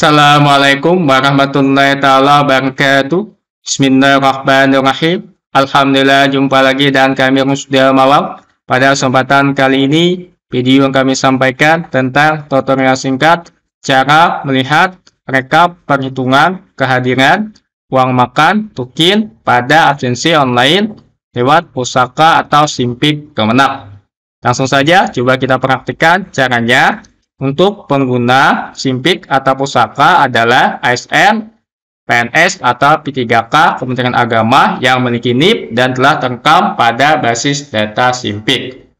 Assalamualaikum warahmatullahi taala wabarakatuh. Bismillahirrahmanirrahim. Alhamdulillah jumpa lagi dan kami sudah malam. Pada kesempatan kali ini video yang kami sampaikan tentang tutorial singkat cara melihat rekap perhitungan kehadiran uang makan tukin pada absensi online lewat pusaka atau simpik kemenang. Langsung saja coba kita praktikkan caranya untuk pengguna SIMPIK atau pusaka adalah ASN, PNS atau P3K Kementerian Agama yang memiliki NIP dan telah terekam pada basis data SIMPIK.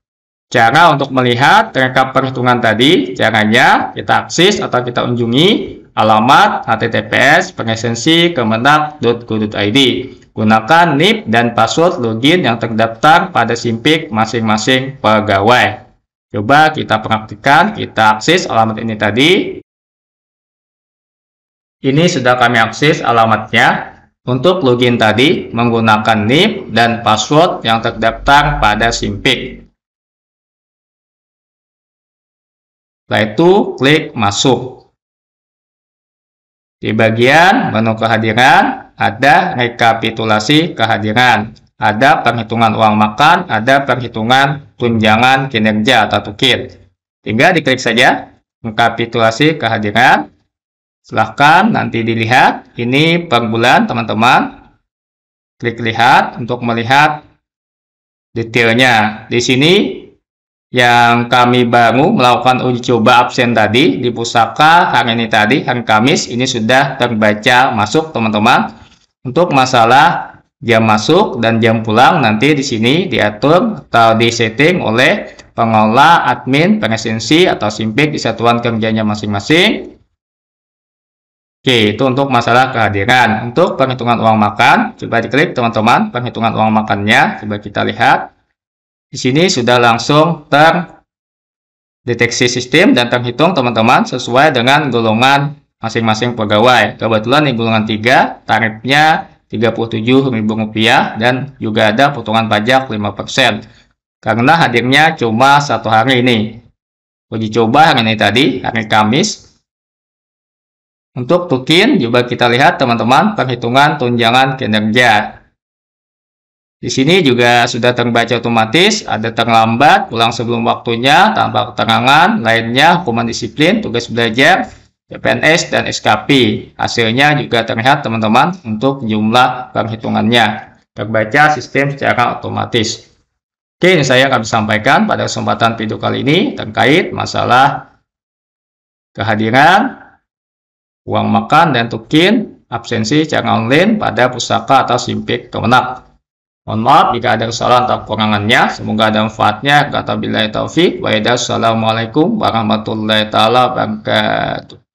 Cara untuk melihat rekap perhitungan tadi, caranya kita akses atau kita unjungi alamat https pengesensi kemenak.go.id. Gunakan NIP dan password login yang terdaftar pada SIMPIK masing-masing pegawai. Coba kita praktikkan, kita akses alamat ini tadi. Ini sudah kami akses alamatnya. Untuk login tadi menggunakan NIP dan password yang terdaftar pada SIMPIC. Setelah itu klik masuk. Di bagian menu kehadiran ada rekapitulasi kehadiran ada perhitungan uang makan, ada perhitungan tunjangan kinerja atau tukir. Tinggal diklik saja mengkapitulasi kehadiran. Silahkan nanti dilihat, ini per bulan teman-teman. Klik lihat untuk melihat detailnya. Di sini yang kami baru melakukan uji coba absen tadi di pusaka hari ini tadi, hari Kamis, ini sudah terbaca masuk teman-teman. Untuk masalah jam masuk dan jam pulang nanti di sini diatur atau disetting oleh pengelola admin pengesensi atau simpik di satuan kerjanya masing-masing Oke itu untuk masalah kehadiran untuk perhitungan uang makan coba diklik teman-teman perhitungan uang makannya coba kita lihat di sini sudah langsung terdeteksi sistem dan terhitung teman-teman sesuai dengan golongan masing-masing pegawai kebetulan di golongan 3 tarifnya 37.000 rupiah dan juga ada potongan pajak 5% karena hadirnya cuma satu hari ini uji coba hari ini tadi hari Kamis untuk tukin juga kita lihat teman-teman perhitungan tunjangan kinerja di sini juga sudah terbaca otomatis ada terlambat pulang sebelum waktunya tanpa keterangan lainnya hukuman disiplin tugas belajar CPNS dan SKP. Hasilnya juga terlihat teman-teman untuk jumlah perhitungannya. Terbaca sistem secara otomatis. Oke, ini saya akan sampaikan pada kesempatan video kali ini terkait masalah kehadiran, uang makan dan tukin, absensi secara online pada pusaka atau simpik kemenak. Mohon maaf jika ada kesalahan atau kekurangannya. Semoga ada manfaatnya. Kata bila taufik. Waalaikumsalam warahmatullahi wabarakatuh.